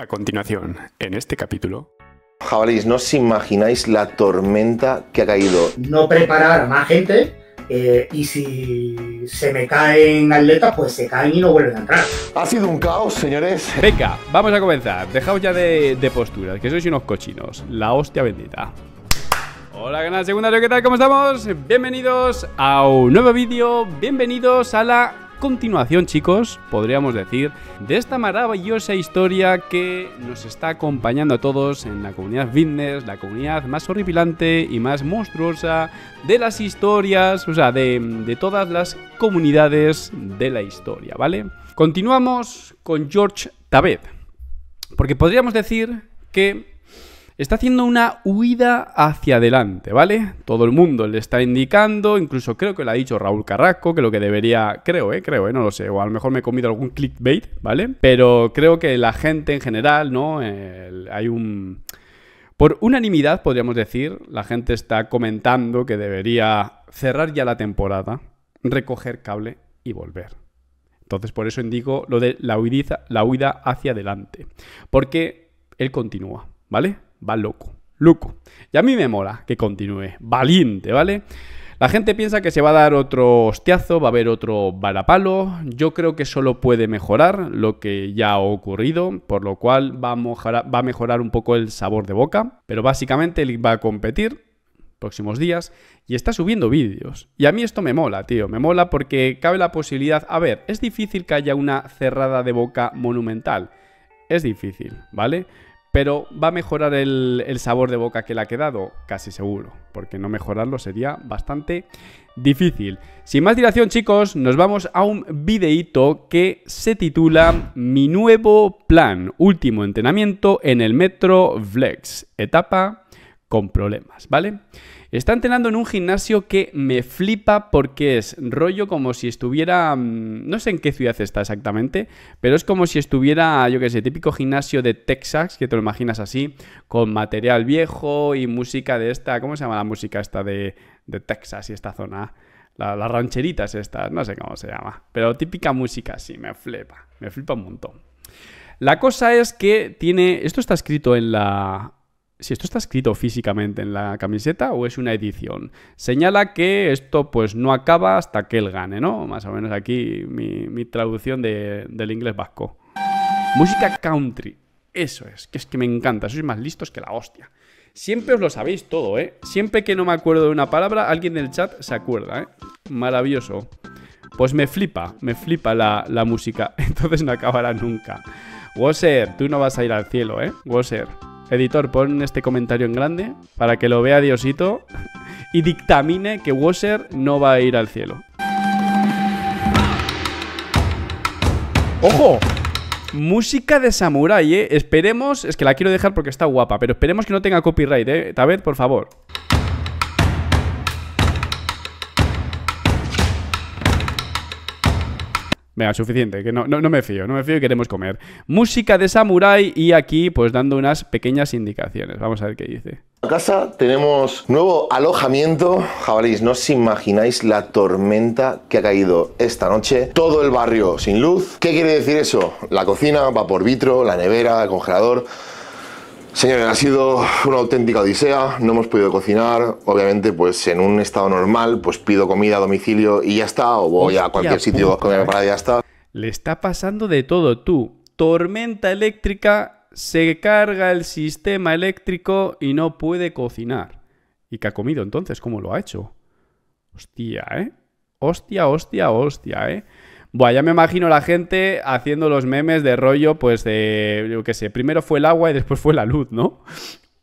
A continuación, en este capítulo... Jabalís, no os imagináis la tormenta que ha caído. No preparar más gente eh, y si se me caen atletas, pues se caen y no vuelven a entrar. Ha sido un caos, señores. Venga, vamos a comenzar. Dejaos ya de, posturas, que sois unos cochinos. La hostia bendita. Hola canal segunda, ¿qué tal? ¿Cómo estamos? Bienvenidos a un nuevo vídeo, bienvenidos a la continuación, chicos, podríamos decir, de esta maravillosa historia que nos está acompañando a todos en la comunidad fitness, la comunidad más horripilante y más monstruosa de las historias, o sea, de, de todas las comunidades de la historia, ¿vale? Continuamos con George Tabet, porque podríamos decir que está haciendo una huida hacia adelante, ¿vale? Todo el mundo le está indicando, incluso creo que lo ha dicho Raúl Carrasco, que lo que debería, creo, ¿eh? Creo, ¿eh? No lo sé, o a lo mejor me he comido algún clickbait, ¿vale? Pero creo que la gente en general, ¿no? hay un... Por unanimidad, podríamos decir, la gente está comentando que debería cerrar ya la temporada, recoger cable y volver. Entonces, por eso indico lo de la huida hacia adelante, porque él continúa, ¿vale? va loco, loco. Y a mí me mola que continúe, valiente, ¿vale? La gente piensa que se va a dar otro hostiazo, va a haber otro varapalo. Yo creo que solo puede mejorar lo que ya ha ocurrido, por lo cual va a, mejorar, va a mejorar un poco el sabor de boca. Pero básicamente él va a competir próximos días y está subiendo vídeos. Y a mí esto me mola, tío, me mola porque cabe la posibilidad, a ver, es difícil que haya una cerrada de boca monumental. Es difícil, ¿vale? Pero va a mejorar el, sabor de boca que le ha quedado, casi seguro, porque no mejorarlo sería bastante difícil. Sin más dilación, chicos, nos vamos a un videíto que se titula Mi nuevo plan, último entrenamiento en el Metro Flex, etapa con problemas, ¿vale? Está entrenando en un gimnasio que me flipa porque es rollo como si estuviera, mm, no sé en qué ciudad está exactamente, pero es como si estuviera, yo qué sé, típico gimnasio de Texas, que te lo imaginas así, con material viejo y música de esta, ¿cómo se llama la música esta de, Texas y esta zona? las rancheritas estas, no sé cómo se llama, pero típica música así, me flipa, me flipa un montón. La cosa es que tiene, esto está escrito en la, si esto está escrito físicamente en la camiseta o es una edición. Señala que esto pues no acaba hasta que él gane, ¿no? Más o menos aquí mi, traducción del inglés vasco. Música country. Eso es, que es que me encanta, sois más listos que la hostia. Siempre os lo sabéis todo, ¿eh? Siempre que no me acuerdo de una palabra, alguien del chat se acuerda, ¿eh? Maravilloso. Pues me flipa, me flipa la, música. Entonces no acabará nunca. Woser, tú no vas a ir al cielo, ¿eh? Woser. Editor, pon este comentario en grande para que lo vea Diosito y dictamine que Washer no va a ir al cielo. ¡Ojo! Música de Samurai, ¿eh? Esperemos, es que la quiero dejar porque está guapa, pero esperemos que no tenga copyright, ¿eh? Tabet, por favor. Venga, suficiente, que no, no, me fío, no me fío y queremos comer. Música de samurai y aquí pues dando unas pequeñas indicaciones. Vamos a ver qué dice. A casa tenemos nuevo alojamiento. Jabalís, no os imagináis la tormenta que ha caído esta noche. Todo el barrio sin luz. ¿Qué quiere decir eso? La cocina va por vitro, la nevera, el congelador Señores, ha sido una auténtica odisea, no hemos podido cocinar, obviamente pues en un estado normal pues pido comida a domicilio y ya está, o voy a cualquier sitio a comer para ya está. Le está pasando de todo, tú, tormenta eléctrica, se carga el sistema eléctrico y no puede cocinar. ¿Y qué ha comido entonces? ¿Cómo lo ha hecho? Hostia, ¿eh? Hostia, hostia, hostia, ¿eh? Buah, ya me imagino la gente haciendo los memes de rollo, pues de, yo qué sé, primero fue el agua y después fue la luz, ¿no?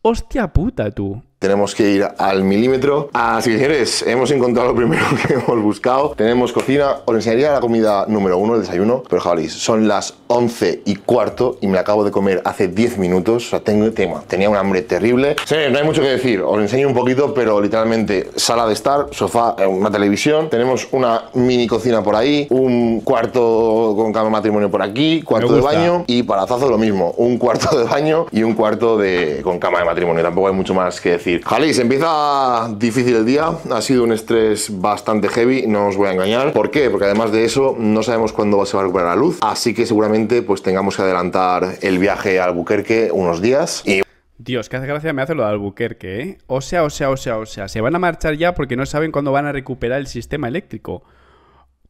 Hostia puta, tú. Tenemos que ir al milímetro. Así que, señores, hemos encontrado lo primero que hemos buscado. Tenemos cocina. Os enseñaría la comida número uno, el desayuno. Pero, jabalís, son las 11 y cuarto y me acabo de comer hace 10 minutos. O sea, tengo, tema. tenía un hambre terrible. Señores, no hay mucho que decir. Os enseño un poquito, pero literalmente sala de estar, sofá, eh, una televisión. Tenemos una mini cocina por ahí, un cuarto con cama de matrimonio por aquí, cuarto de baño y para lo mismo. Un cuarto de baño y un cuarto de, con cama de matrimonio. Tampoco hay mucho más que decir Jalis, empieza difícil el día, ha sido un estrés bastante heavy, no os voy a engañar. ¿Por qué? Porque además de eso, no sabemos cuándo se va a recuperar la luz, así que seguramente pues tengamos que adelantar el viaje al Albuquerque unos días y Dios, qué gracia me hace lo de Albuquerque, ¿eh? O sea, o sea, o sea, o sea, se van a marchar ya porque no saben cuándo van a recuperar el sistema eléctrico.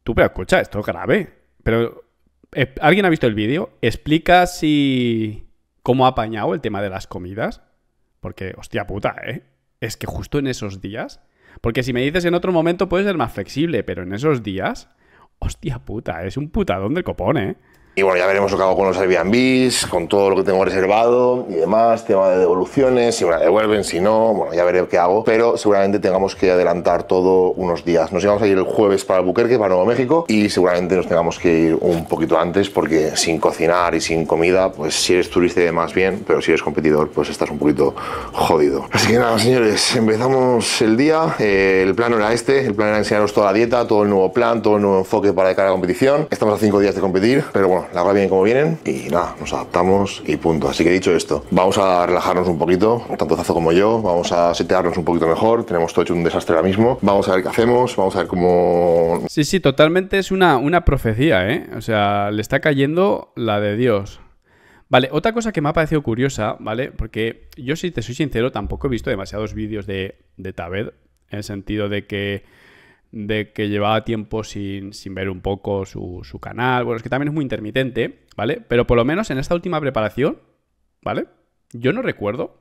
Tú, pero escucha, esto es grave. Pero, eh, ¿alguien ha visto el vídeo? Explica si... cómo ha apañado el tema de las comidas. Porque, hostia puta, ¿eh? Es que justo en esos días. Porque si me dices en otro momento puedes ser más flexible, pero en esos días. Hostia puta, es un putadón del copón, ¿eh? Y bueno, ya veremos lo que hago con los Airbnbs, con todo lo que tengo reservado y demás, tema de devoluciones, si me la devuelven, si no, bueno, ya veré qué hago, pero seguramente tengamos que adelantar todo unos días. Nos íbamos a ir el jueves para Albuquerque, para Nuevo México, y seguramente nos tengamos que ir un poquito antes porque sin cocinar y sin comida, pues si eres turista y más bien, pero si eres competidor, pues estás un poquito jodido. Así que nada, señores, empezamos el día, eh, el plan era este, el plan era enseñaros toda la dieta, todo el nuevo plan, todo el nuevo enfoque para de a la competición. Estamos a cinco días de competir, pero bueno, la como vienen y nada, nos adaptamos y punto. Así que dicho esto, vamos a relajarnos un poquito, tanto Zazo como yo, vamos a setearnos un poquito mejor, tenemos todo hecho un desastre ahora mismo, vamos a ver qué hacemos, vamos a ver cómo... Sí, sí, totalmente es una, una profecía, ¿eh? O sea, le está cayendo la de Dios. Vale, otra cosa que me ha parecido curiosa, ¿vale? Porque yo, si te soy sincero, tampoco he visto demasiados vídeos de, de Tabed, en el sentido de que de que llevaba tiempo sin, ver un poco su, canal. Bueno, es que también es muy intermitente, ¿vale? Pero por lo menos en esta última preparación, ¿vale? Yo no recuerdo,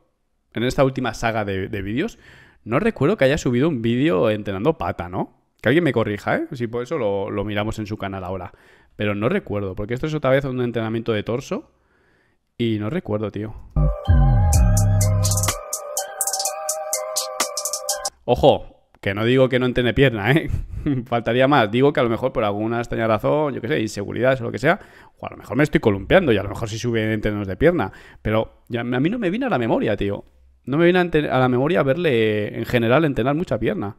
en esta última saga de, vídeos, no recuerdo que haya subido un vídeo entrenando pata, ¿no? Que alguien me corrija, ¿eh? Si por eso lo miramos en su canal ahora. Pero no recuerdo, porque esto es otra vez un entrenamiento de torso. Y no recuerdo, tío. Ojo, que no digo que no entene pierna, ¿eh? Faltaría más. Digo que a lo mejor por alguna extraña razón, yo qué sé, inseguridades o lo que sea, o a lo mejor me estoy columpiando y a lo mejor si sube entrenos de pierna. Pero a mí no me viene a la memoria, tío. No me viene a, a la memoria verle en general entrenar mucha pierna.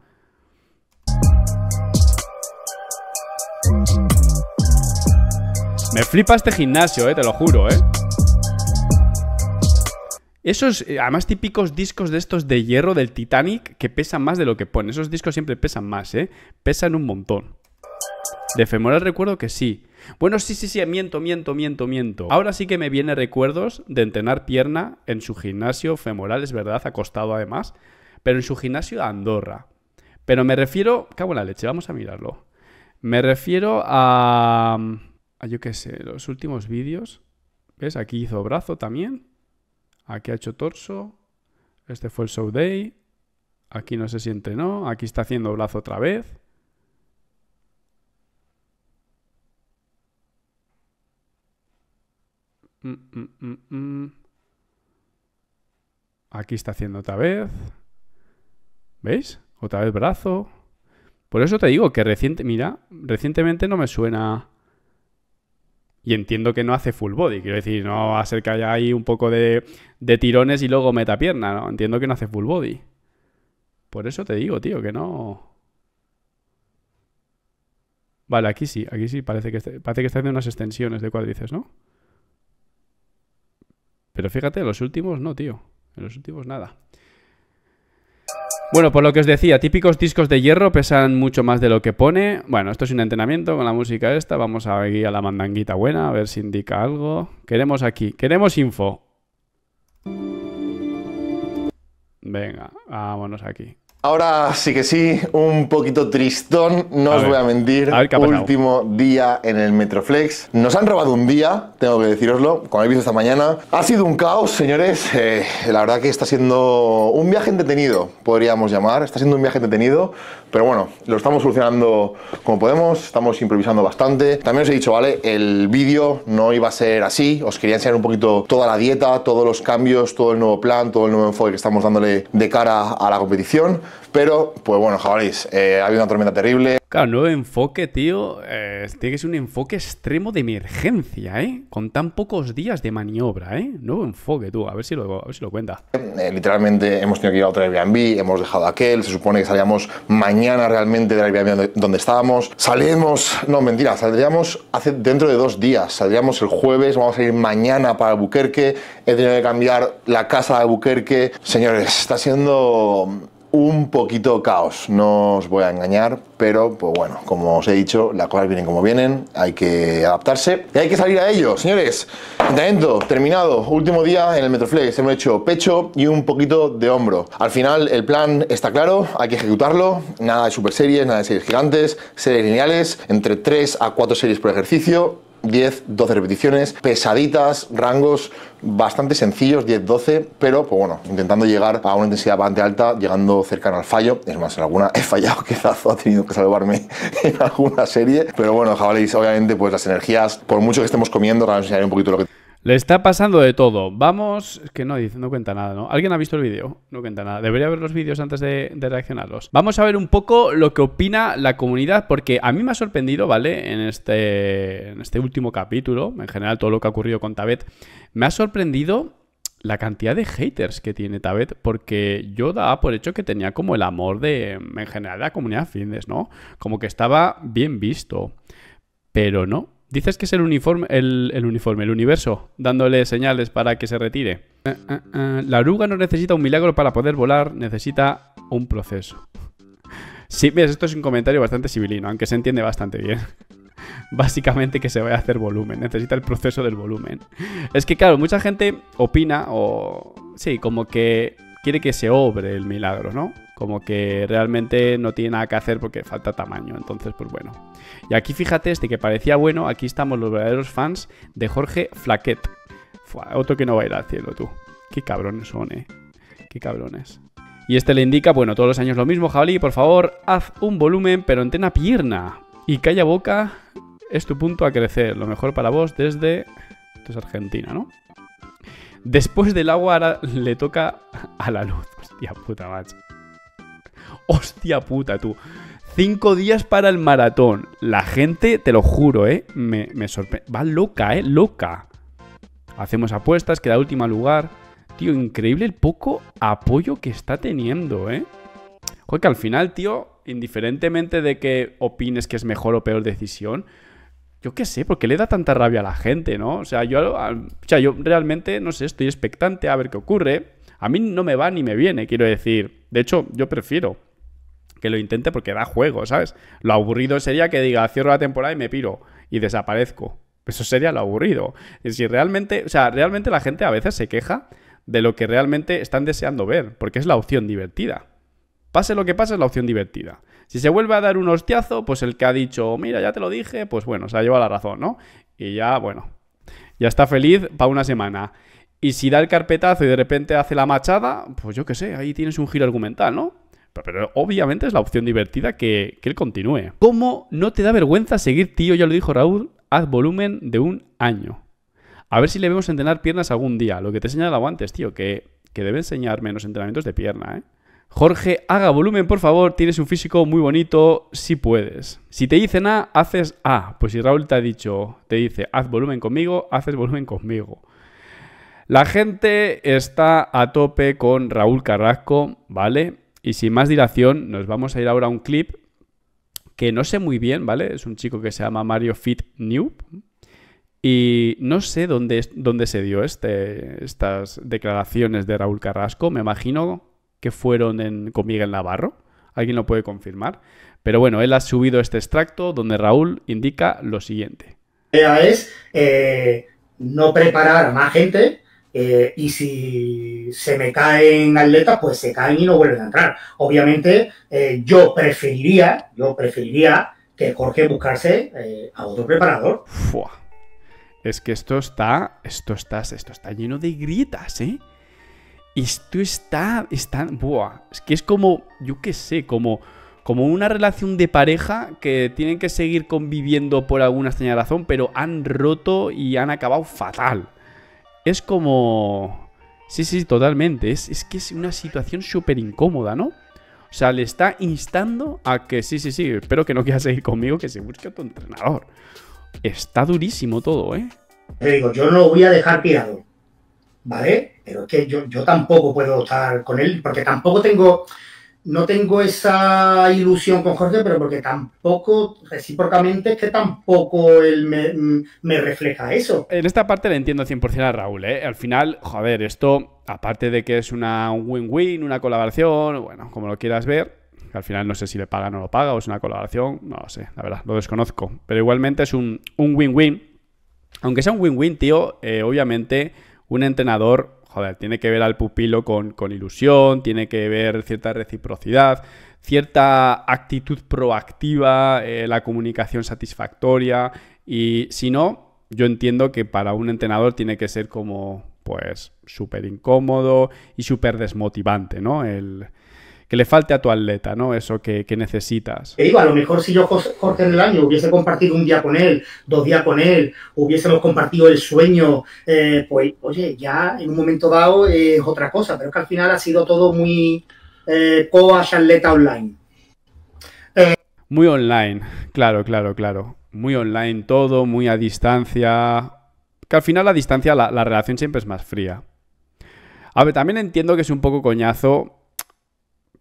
Me flipa este gimnasio, eh, te lo juro, eh. Esos, eh, además, típicos discos de estos de hierro del Titanic que pesan más de lo que ponen. Esos discos siempre pesan más, ¿eh? Pesan un montón. De femoral recuerdo que sí. Bueno, sí, sí, sí, miento, miento, miento, miento. Ahora sí que me viene recuerdos de entrenar pierna en su gimnasio femoral, es verdad, acostado además, pero en su gimnasio Andorra. Pero me refiero, Cabo en la leche, vamos a mirarlo. Me refiero a, a yo qué sé, los últimos vídeos. ¿Ves? Aquí hizo brazo también. Aquí ha hecho torso. Este fue el show day. Aquí no se siente no. Aquí está haciendo brazo otra vez. Mm, mm, mm, Aquí está haciendo otra vez. ¿Veis? Otra vez brazo. Por eso te digo que reciente, mira, recientemente no me suena y entiendo que no hace full body. Quiero decir, no va a que haya ahí un poco de, tirones y luego metapierna, ¿no? Entiendo que no hace full body. Por eso te digo, tío, que no. Vale, aquí sí, aquí sí, parece que, está, parece que haciendo unas extensiones de cuádriceps, ¿no? Pero fíjate, en los últimos no, tío. En los últimos nada. Bueno, por lo que os decía, típicos discos de hierro pesan mucho más de lo que pone. Bueno, esto es un entrenamiento con la música esta. Vamos a ir a la mandanguita buena, a ver si indica algo. Queremos aquí, queremos info. Venga, vámonos aquí. Ahora sí que sí, un poquito tristón, no os voy a mentir. Último día en el Metroflex. Nos han robado un día, tengo que deciroslo, como habéis visto esta mañana. Ha sido un caos, señores. Eh, la verdad que está siendo un viaje entretenido, podríamos llamar. Está siendo un viaje entretenido, pero bueno, lo estamos solucionando como podemos. Estamos improvisando bastante. También os he dicho, ¿vale? El vídeo no iba a ser así. Os quería enseñar un poquito toda la dieta, todos los cambios, todo el nuevo plan, todo el nuevo enfoque que estamos dándole de cara a la competición. Pero, pues bueno, jabalís, eh, ha habido una tormenta terrible. Claro, nuevo enfoque, tío. Eh, tiene que ser un enfoque extremo de emergencia, ¿eh? Con tan pocos días de maniobra, ¿eh? Nuevo enfoque, tú. A ver si lo, lo cuenta. Eh, literalmente hemos tenido que ir a otro Airbnb, hemos dejado aquel. Se supone que salíamos mañana realmente del Airbnb donde, estábamos. Salimos, no, mentira, saldríamos hace, dentro de dos días. Saldríamos el jueves, vamos a ir mañana para Albuquerque. He tenido que cambiar la casa de Albuquerque. Señores, está siendo un poquito caos, no os voy a engañar, pero pues bueno, como os he dicho, las cosas vienen como vienen, hay que adaptarse y hay que salir a ello, señores. Dentro, terminado, último día en el Metroflex, hemos hecho pecho y un poquito de hombro. Al final el plan está claro, hay que ejecutarlo, nada de super series, nada de series gigantes, series lineales, entre 3 a 4 series por ejercicio 10, 12 repeticiones, pesaditas, rangos bastante sencillos, 10, 12, pero pues bueno, intentando llegar a una intensidad bastante alta, llegando cercano al fallo. Es más, en alguna he fallado, quizás ha tenido que salvarme en alguna serie. Pero bueno, jabaléis, obviamente, pues las energías, por mucho que estemos comiendo, ahora os enseñaré un poquito lo que. Le está pasando de todo. Vamos, que no dice, no cuenta nada, ¿no? ¿Alguien ha visto el vídeo? No cuenta nada. Debería ver los vídeos antes de, reaccionarlos. Vamos a ver un poco lo que opina la comunidad, porque a mí me ha sorprendido, ¿vale? Este, en este, último capítulo, en general todo lo que ha ocurrido con Tabet, me ha sorprendido la cantidad de haters que tiene Tabet, porque yo daba por hecho que tenía como el amor de, en general, de la comunidad Findes, ¿no? Como que estaba bien visto, pero no Dices que es el uniforme, el, uniforme, el universo, dándole señales para que se retire. Ah, ah, ah. La oruga no necesita un milagro para poder volar, necesita un proceso. Sí, ves, esto es un comentario bastante civilino, aunque se entiende bastante bien. Básicamente que se va a hacer volumen, necesita el proceso del volumen. Es que claro, mucha gente opina o... Sí, como que quiere que se obre el milagro, ¿no? Como que realmente no tiene nada que hacer porque falta tamaño. Entonces, pues bueno. Y aquí fíjate, este que parecía bueno, aquí estamos los verdaderos fans de Jorge Flaquet. Otro que no va a ir al cielo, tú. Qué cabrones son, eh. Qué cabrones. Y este le indica, bueno, todos los años lo mismo, Jabalí, por favor, haz un volumen, pero entena pierna. Y calla boca, es tu punto a crecer. Lo mejor para vos desde... Esto es Argentina, ¿no? Después del agua ahora le toca a la luz. Hostia puta, macho. Hostia puta, tú. Cinco días para el maratón. La gente, te lo juro, ¿eh? Me, me sorprende. Va loca, ¿eh? Loca. Hacemos apuestas, queda último lugar. Tío, increíble el poco apoyo que está teniendo, ¿eh? Joder, que al final, tío, indiferentemente de que opines que es mejor o peor decisión, yo qué sé, ¿por qué le da tanta rabia a la gente, no? O sea, yo, ah, yo realmente, no sé, estoy expectante a ver qué ocurre. A mí no me va ni me viene, quiero decir. De hecho, yo prefiero que lo intente porque da juego, ¿sabes? Lo aburrido sería que diga, cierro la temporada y me piro y desaparezco. Eso sería lo aburrido. Y si realmente, o sea, realmente la gente a veces se queja de lo que realmente están deseando ver, porque es la opción divertida. Pase lo que pase, es la opción divertida. Si se vuelve a dar un hostiazo, pues el que ha dicho, mira, ya te lo dije, pues bueno, se ha llevado la razón, ¿no? Y ya, bueno, ya está feliz para una semana. Y si da el carpetazo y de repente hace la machada, pues yo qué sé, ahí tienes un giro argumental, ¿no? Pero, obviamente es la opción divertida que, que él continúe. ¿Cómo no te da vergüenza seguir, tío? Ya lo dijo Raúl, haz volumen de un año. A ver si le vemos entrenar piernas algún día. Lo que te he señalado antes, tío, que, que debe enseñar menos entrenamientos de pierna, ¿eh? Jorge, haga volumen, por favor, tienes un físico muy bonito, si puedes. Si te dicen A, haces A. Pues si Raúl te ha dicho, te dice, haz volumen conmigo, haces volumen conmigo. La gente está a tope con Raúl Carrasco, ¿vale? Y sin más dilación, nos vamos a ir ahora a un clip que no sé muy bien, ¿vale? Es un chico que se llama Mario Fit New. Y no sé dónde, se dio este, estas declaraciones de Raúl Carrasco. Me imagino que fueron en, con Miguel Navarro. Alguien lo puede confirmar. Pero bueno, él ha subido este extracto donde Raúl indica lo siguiente. La idea es eh, no preparar a más gente eh, y si se me caen atletas, pues se caen y no vuelven a entrar. Obviamente, eh, yo preferiría, yo preferiría que Jorge buscarse a otro preparador. Es que esto está, esto está, esto está lleno de grietas, ¿eh? esto está, está, buah, es que es como, yo qué sé, como, como una relación de pareja que tienen que seguir conviviendo por alguna extraña razón, pero han roto y han acabado fatal. Es como... Sí, sí, totalmente. Es, que es una situación súper incómoda, ¿no? O sea, le está instando a que sí, sí, sí, espero que no quiera seguir conmigo, que se busque otro entrenador. Está durísimo todo, ¿eh? digo, yo no lo voy a dejar tirado. ¿vale? Pero es que yo, tampoco puedo estar con él, porque tampoco tengo, no tengo esa ilusión con Jorge, pero porque tampoco, recíprocamente, es que tampoco él me, refleja eso. En esta parte le entiendo 100% a Raúl, ¿eh? Al final, joder, esto, aparte de que es una win-win, una colaboración, bueno, como lo quieras ver, al final no sé si le paga o no lo paga, o es una colaboración, no lo sé, la verdad, lo desconozco. Pero igualmente es un win-win. Aunque sea un win-win, tío, eh, obviamente un entrenador, joder, tiene que ver al pupilo con, ilusión, tiene que ver cierta reciprocidad, cierta actitud proactiva, eh, la comunicación satisfactoria y si no, yo entiendo que para un entrenador tiene que ser como pues súper incómodo y súper desmotivante, ¿no? El, que le falte a tu atleta, ¿no? Eso que, necesitas. a lo mejor si yo Jorge el Año hubiese compartido un día con él, dos días con él, hubiésemos compartido el sueño, eh, pues oye, ya en un momento dado es otra cosa, pero es que al final ha sido todo muy eh, coach atleta online. muy online, claro, claro, claro. Muy online todo, muy a distancia. Que al final a distancia, la relación siempre es más fría. A ver, también entiendo que es un poco coñazo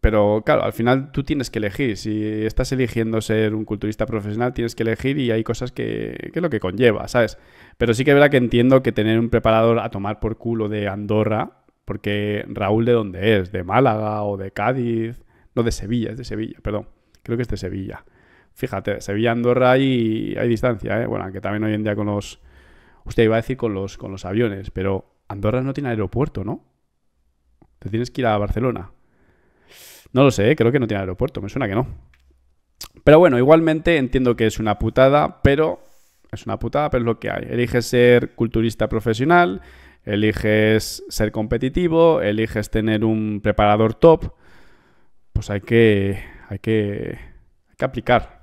pero claro, al final tú tienes que elegir. Si estás eligiendo ser un culturista profesional, tienes que elegir y hay cosas que, es lo que conlleva, ¿sabes? Pero sí que es verdad que entiendo que tener un preparador a tomar por culo de Andorra, porque Raúl de dónde es, de Málaga o de Cádiz, no de Sevilla, es de Sevilla, perdón, creo que es de Sevilla. Fíjate, Sevilla-Andorra hay, hay distancia, ¿eh? Bueno, aunque también hoy en día con los... Usted iba a decir con los, con los aviones, pero Andorra no tiene aeropuerto, ¿no? Te tienes que ir a Barcelona. No lo sé, ¿eh? creo que no tiene aeropuerto, me suena que no. Pero bueno, igualmente entiendo que es una putada, pero es una putada, pero es lo que hay. Eliges ser culturista profesional, eliges ser competitivo, eliges tener un preparador top, pues hay que, hay que, aplicar.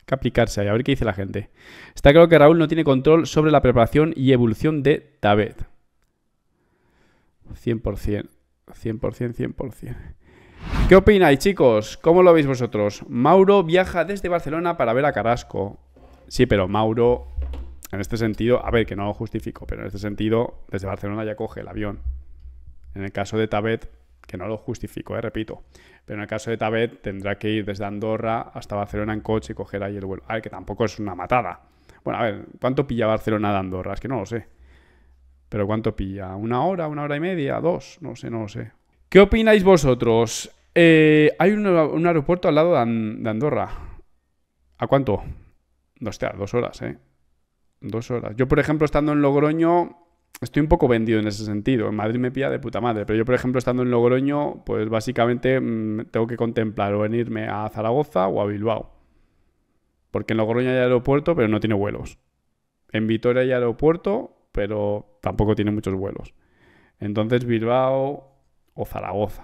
Hay que aplicarse ahí, a ver qué dice la gente. Está claro que Raúl no tiene control sobre la preparación y evolución de Tabet. 100%, 100%, 100%. ¿Qué opináis, chicos? ¿Cómo lo veis vosotros? Mauro viaja desde Barcelona para ver a Carrasco. Sí, pero Mauro, en este sentido, a ver, que no lo justifico, pero en este sentido, desde Barcelona ya coge el avión. En el caso de Tabet, que no lo justifico, eh, repito, pero en el caso de Tabet tendrá que ir desde Andorra hasta Barcelona en coche y coger ahí el vuelo. A ver, que tampoco es una matada. Bueno, a ver, ¿cuánto pilla Barcelona de Andorra? Es que no lo sé. Pero ¿cuánto pilla? ¿Una hora? ¿Una hora y media? ¿Dos? No sé, no lo sé. ¿Qué opináis vosotros? Eh, hay un, aeropuerto al lado de, Andorra. ¿A cuánto? Hostia, dos horas, ¿eh? Dos horas. Yo, por ejemplo, estando en Logroño, estoy un poco vendido en ese sentido. En Madrid me pilla de puta madre, pero yo, por ejemplo, estando en Logroño, pues básicamente mm, tengo que contemplar o venirme a Zaragoza o a Bilbao. Porque en Logroño hay aeropuerto, pero no tiene vuelos. En Vitoria hay aeropuerto, pero tampoco tiene muchos vuelos. Entonces Bilbao, o Zaragoza.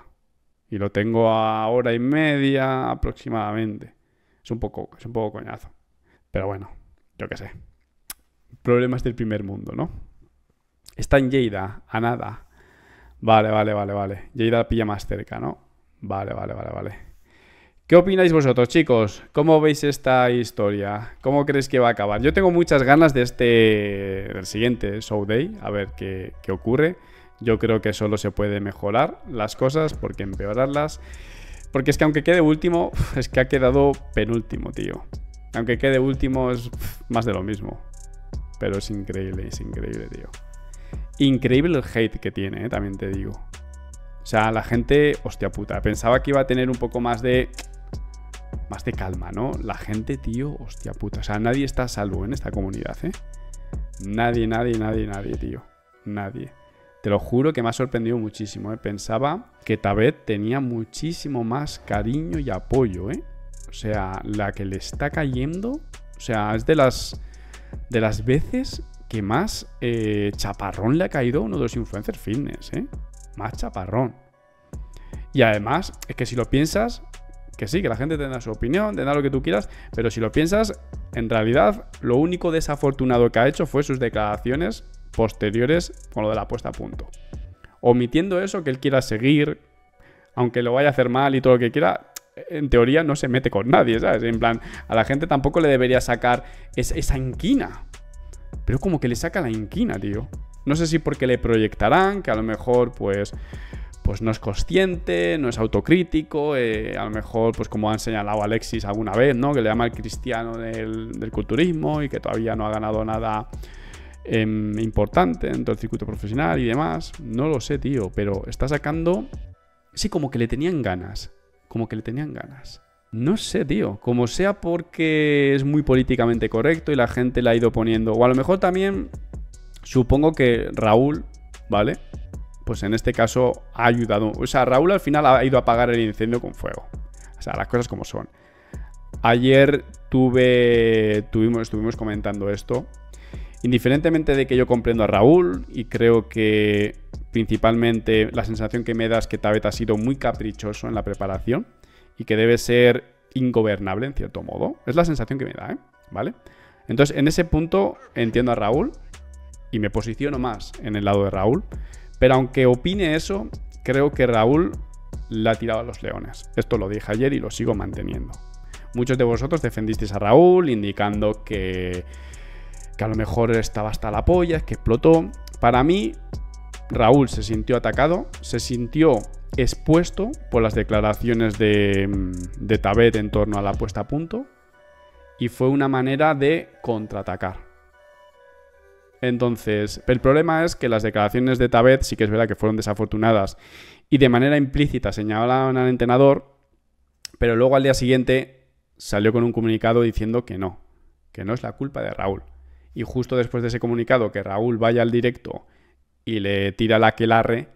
Y lo tengo a hora y media aproximadamente. Es un poco, es un poco coñazo. Pero bueno, yo qué sé. Problemas del primer mundo, ¿no? Está en Lleida, a nada. Vale, vale, vale, vale. Lleida la pilla más cerca, ¿no? Vale, vale, vale, vale. ¿Qué opináis vosotros, chicos? ¿Cómo veis esta historia? ¿Cómo crees que va a acabar? Yo tengo muchas ganas de este, del siguiente Show Day, a ver qué, qué ocurre. Yo creo que solo se puede mejorar las cosas porque empeorarlas. Porque es que aunque quede último, es que ha quedado penúltimo, tío. Aunque quede último es más de lo mismo. Pero es increíble, es increíble, tío. Increíble el hate que tiene, eh, también te digo. O sea, la gente, hostia puta, pensaba que iba a tener un poco más de... Más de calma, ¿no? La gente, tío, hostia puta. O sea, nadie está a salvo en esta comunidad, ¿eh? Nadie, nadie, nadie, nadie, tío. Nadie. Te lo juro que me ha sorprendido muchísimo. ¿eh? Pensaba que Tabet tenía muchísimo más cariño y apoyo. ¿eh? O sea, la que le está cayendo. O sea, es de las, de las veces que más eh, chaparrón le ha caído a uno de los influencers fitness. ¿eh? Más chaparrón. Y además, es que si lo piensas, que sí, que la gente tendrá su opinión, tendrá lo que tú quieras, pero si lo piensas, en realidad lo único desafortunado que ha hecho fue sus declaraciones posteriores con lo de la puesta a punto. Omitiendo eso, que él quiera seguir, aunque lo vaya a hacer mal y todo lo que quiera, en teoría no se mete con nadie, ¿sabes? En plan, a la gente tampoco le debería sacar esa inquina. Pero como que le saca la inquina, tío. No sé si porque le proyectarán, que a lo mejor pues pues no es consciente, no es autocrítico, eh, a lo mejor, pues como han señalado Alexis alguna vez, ¿no? Que le llama el cristiano del, del, culturismo y que todavía no ha ganado nada Em, importante importante todo el circuito profesional y demás. No lo sé, tío, pero está sacando... Sí, como que le tenían ganas. Como que le tenían ganas. No sé, tío. Como sea porque es muy políticamente correcto y la gente le ha ido poniendo. O a lo mejor también supongo que Raúl, ¿vale? Pues en este caso ha ayudado. O sea, Raúl al final ha ido a apagar el incendio con fuego. O sea, las cosas como son. Ayer tuve, tuvimos, estuvimos comentando esto Indiferentemente de que yo comprendo a Raúl y creo que principalmente la sensación que me da es que Tabet ha sido muy caprichoso en la preparación y que debe ser ingobernable en cierto modo. Es la sensación que me da, ¿eh? ¿Vale? Entonces, en ese punto entiendo a Raúl y me posiciono más en el lado de Raúl. Pero aunque opine eso, creo que Raúl la ha tirado a los leones. Esto lo dije ayer y lo sigo manteniendo. Muchos de vosotros defendisteis a Raúl indicando que a lo mejor estaba hasta la polla, es que explotó. Para mí, Raúl se sintió atacado, se sintió expuesto por las declaraciones de, mm, de Tabet en torno a la puesta a punto y fue una manera de contraatacar. Entonces, el problema es que las declaraciones de Tabet sí que es verdad que fueron desafortunadas y de manera implícita señalaban al entrenador, pero luego al día siguiente salió con un comunicado diciendo que no, que no es la culpa de Raúl, y justo después de ese comunicado que Raúl vaya al directo y le tira la quelarre,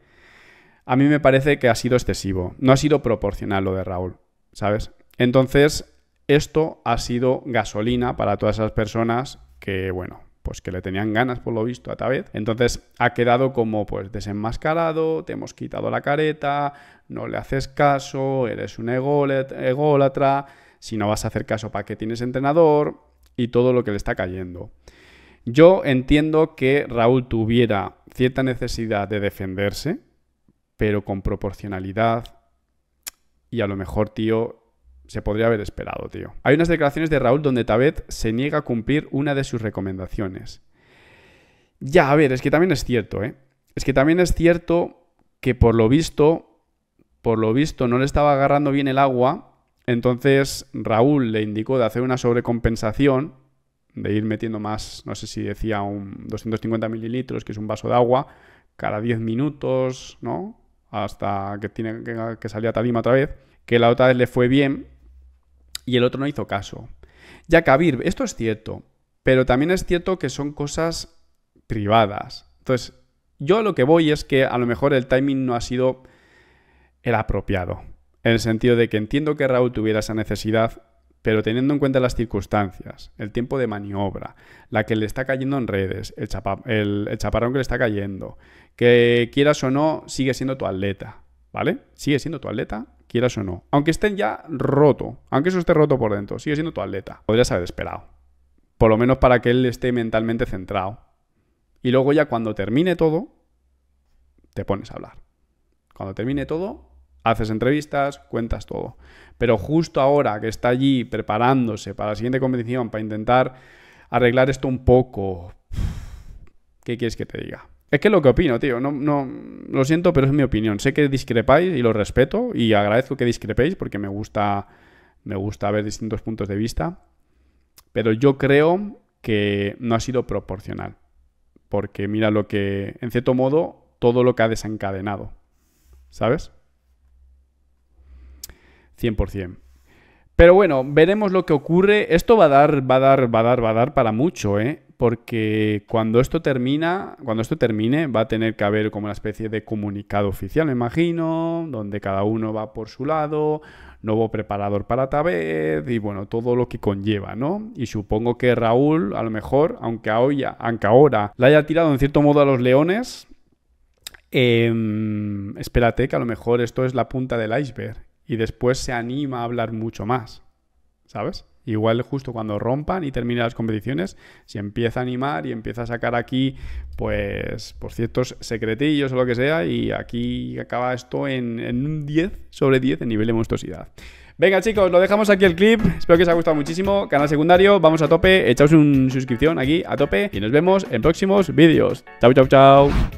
a mí me parece que ha sido excesivo. No ha sido proporcional lo de Raúl, ¿sabes? Entonces, esto ha sido gasolina para todas esas personas que, bueno, pues que le tenían ganas por lo visto a vez. Entonces ha quedado como pues desenmascarado, te hemos quitado la careta, no le haces caso, eres un ególatra, si no vas a hacer caso para qué tienes entrenador y todo lo que le está cayendo. Yo entiendo que Raúl tuviera cierta necesidad de defenderse, pero con proporcionalidad y a lo mejor, tío, se podría haber esperado, tío. Hay unas declaraciones de Raúl donde Tabet se niega a cumplir una de sus recomendaciones. Ya, a ver, es que también es cierto, ¿eh? Es que también es cierto que por lo visto, por lo visto no le estaba agarrando bien el agua, entonces Raúl le indicó de hacer una sobrecompensación de ir metiendo más, no sé si decía un 250 mililitros, que es un vaso de agua, cada 10 minutos, ¿no? Hasta que tiene que, salir a otra vez, que la otra vez le fue bien y el otro no hizo caso. Ya Kabir, esto es cierto, pero también es cierto que son cosas privadas. Entonces, yo lo que voy es que a lo mejor el timing no ha sido el apropiado, en el sentido de que entiendo que Raúl tuviera esa necesidad pero teniendo en cuenta las circunstancias, el tiempo de maniobra, la que le está cayendo en redes, el, chaparrón que le está cayendo, que quieras o no, sigue siendo tu atleta, ¿vale? Sigue siendo tu atleta, quieras o no. Aunque estén ya roto, aunque eso esté roto por dentro, sigue siendo tu atleta. Podrías haber esperado. Por lo menos para que él esté mentalmente centrado. Y luego ya cuando termine todo, te pones a hablar. Cuando termine todo, haces entrevistas, cuentas todo. Pero justo ahora que está allí preparándose para la siguiente competición, para intentar arreglar esto un poco, ¿qué quieres que te diga? Es que es lo que opino, tío. No, no, lo siento, pero es mi opinión. Sé que discrepáis y lo respeto y agradezco que discrepéis porque me gusta, me gusta ver distintos puntos de vista. Pero yo creo que no ha sido proporcional. Porque mira lo que, en cierto modo, todo lo que ha desencadenado. ¿Sabes? 100%. Pero bueno, veremos lo que ocurre. Esto va a dar, va a dar, va a dar, va a dar para mucho, ¿eh? Porque cuando esto termina, cuando esto termine, va a tener que haber como una especie de comunicado oficial, me imagino, donde cada uno va por su lado, nuevo preparador para Tabed y bueno, todo lo que conlleva, ¿no? Y supongo que Raúl, a lo mejor, aunque, hoy, aunque ahora la haya tirado en cierto modo a los leones, em, espérate que a lo mejor esto es la punta del iceberg y después se anima a hablar mucho más, ¿sabes? Igual justo cuando rompan y terminen las competiciones, se empieza a animar y empieza a sacar aquí, pues, por ciertos secretillos o lo que sea, y aquí acaba esto en, un 10 sobre 10 en nivel de monstruosidad. Venga chicos, lo dejamos aquí el clip, espero que os haya gustado muchísimo, canal secundario, vamos a tope, echaos una suscripción aquí a tope y nos vemos en próximos vídeos. Chao, chao, chao.